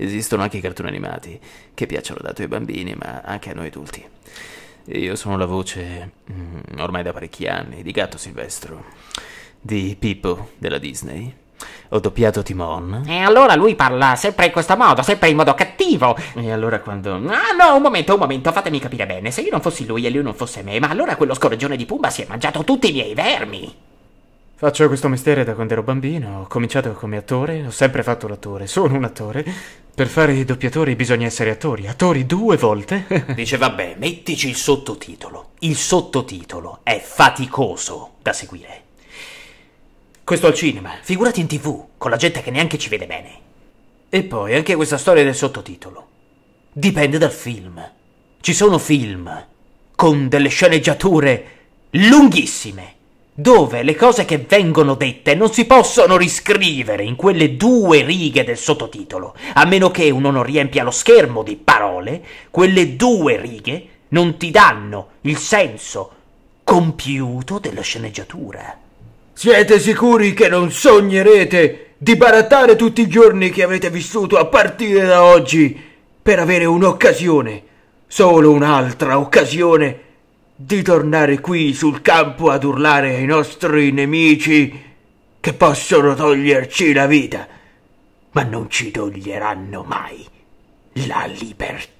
Esistono anche i cartoni animati, che piacciono dato ai bambini, ma anche a noi adulti. Io sono la voce, mm, ormai da parecchi anni, di Gatto Silvestro, di Pippo della Disney. Ho doppiato Timon. E allora lui parla sempre in questo modo, sempre in modo cattivo. E allora quando. Ah no, un momento, un momento, fatemi capire bene. Se io non fossi lui e lui non fosse me, ma allora quello scorreggione di Pumba si è mangiato tutti i miei vermi. Faccio questo mestiere da quando ero bambino. Ho cominciato come attore, ho sempre fatto l'attore, sono un attore. Per fare i doppiatori bisogna essere attori, attori due volte. Dice vabbè, mettici il sottotitolo. Il sottotitolo è faticoso da seguire. Questo al cinema, figurati in tv, con la gente che neanche ci vede bene. E poi anche questa storia del sottotitolo. Dipende dal film. Ci sono film con delle sceneggiature lunghissime dove le cose che vengono dette non si possono riscrivere in quelle due righe del sottotitolo, a meno che uno non riempia lo schermo di parole, quelle due righe non ti danno il senso compiuto della sceneggiatura. Siete sicuri che non sognerete di barattare tutti i giorni che avete vissuto a partire da oggi per avere un'occasione, solo un'altra occasione? di tornare qui sul campo ad urlare ai nostri nemici che possono toglierci la vita, ma non ci toglieranno mai la libertà.